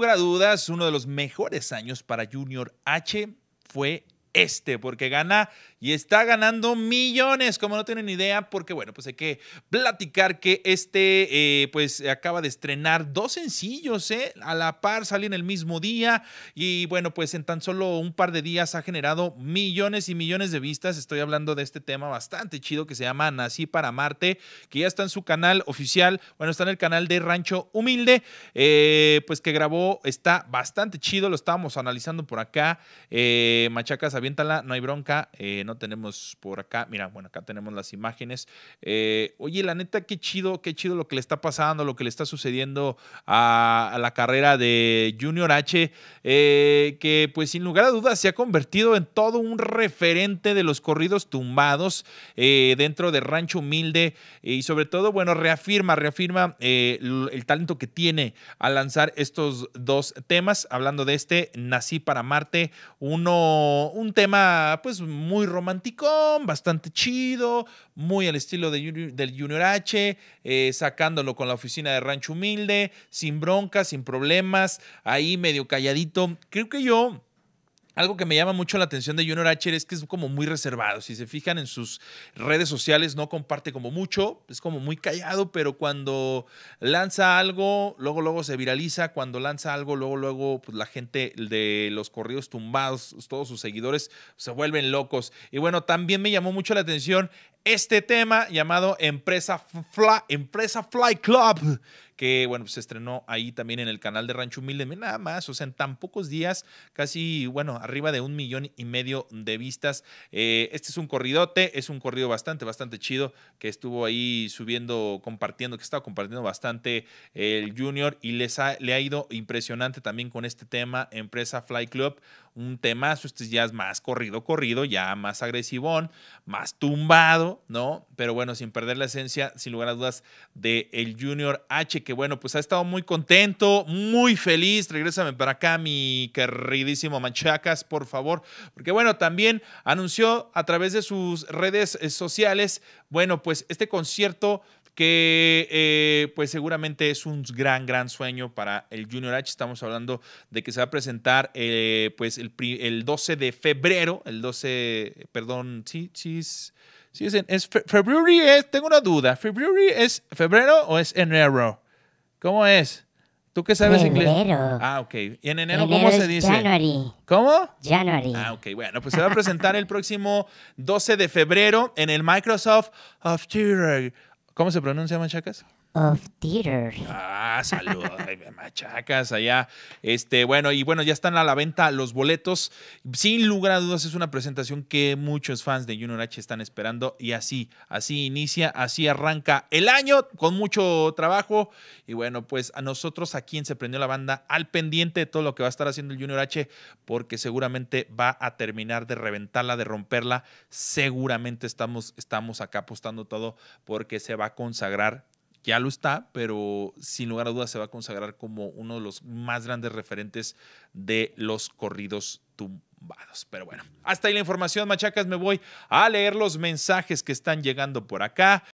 lugar dudas, uno de los mejores años para Junior H fue este, porque gana y está ganando millones, como no tienen idea, porque bueno, pues hay que platicar que este, eh, pues acaba de estrenar dos sencillos, eh, a la par, salen el mismo día y bueno, pues en tan solo un par de días ha generado millones y millones de vistas. Estoy hablando de este tema bastante chido que se llama Nací para Marte, que ya está en su canal oficial, bueno, está en el canal de Rancho Humilde, eh, pues que grabó, está bastante chido, lo estábamos analizando por acá, eh, Machacas aviéntala, no hay bronca. Eh, no tenemos por acá. Mira, bueno, acá tenemos las imágenes. Eh, oye, la neta, qué chido, qué chido lo que le está pasando, lo que le está sucediendo a, la carrera de Junior H, eh, que pues sin lugar a dudas se ha convertido en todo un referente de los corridos tumbados dentro de Rancho Humilde y sobre todo, bueno, reafirma, reafirma el, el talento que tiene al lanzar estos dos temas. Hablando de este, Nací para Marte, uno, un un tema pues muy romanticón, bastante chido, muy al estilo del Junior H, eh, sacándolo con la oficina de Rancho Humilde, sin broncas, sin problemas, ahí medio calladito. Creo que yo algo que me llama mucho la atención de Junior H es que es como muy reservado. Si se fijan en sus redes sociales, no comparte como mucho, es como muy callado, pero cuando lanza algo, luego, luego se viraliza. Cuando lanza algo, luego, luego, pues la gente de los corridos tumbados, todos sus seguidores se vuelven locos. Y bueno, también me llamó mucho la atención este tema llamado Empresa Empresa Fly Club que bueno, pues se estrenó ahí también en el canal de Rancho Humilde, nada más, o sea, en tan pocos días, casi, bueno, arriba de un millón y medio de vistas. Eh, este es un corridote, es un corrido bastante, bastante chido, que estuvo ahí subiendo, compartiendo, que estaba compartiendo bastante el Junior y les le ha ido impresionante también con este tema, Empresa Fly Club un temazo, este ya es más corrido, corrido, ya más agresivón, más tumbado, ¿no? Pero bueno, sin perder la esencia, sin lugar a dudas, de el Junior H, que bueno, pues ha estado muy contento, muy feliz. Regrésame para acá, mi queridísimo Machacas, por favor. Porque bueno, también anunció a través de sus redes sociales, bueno, pues este concierto que eh, pues seguramente es un gran, gran sueño para el Junior H. Estamos hablando de que se va a presentar eh, pues el, 12 de febrero, el 12, perdón, sí, sí, sí es, es eh, tengo una duda, february es febrero o es enero? ¿Cómo es? ¿Tú qué sabes enero. inglés? Ah, ok. ¿Y en enero, cómo se dice? January. ¿Cómo? January. Ah, ok. Bueno, pues se va a presentar el próximo 12 de febrero en el Microsoft of Theater. ¿Cómo se pronuncia machacas? of Theater. Ah, salud, machacas allá. Este, bueno, y bueno, ya están a la venta los boletos. Sin lugar a dudas, es una presentación que muchos fans de Junior H están esperando. Y así, así inicia, así arranca el año, con mucho trabajo. Y bueno, pues a nosotros A quien Se Prendió la Banda, al pendiente de todo lo que va a estar haciendo el Junior H, porque seguramente va a terminar de reventarla, de romperla. Seguramente estamos, estamos acá apostando todo porque se va a consagrar ya lo está, pero sin lugar a dudas se va a consagrar como uno de los más grandes referentes de los corridos tumbados. Pero bueno, hasta ahí la información, machacas. Me voy a leer los mensajes que están llegando por acá.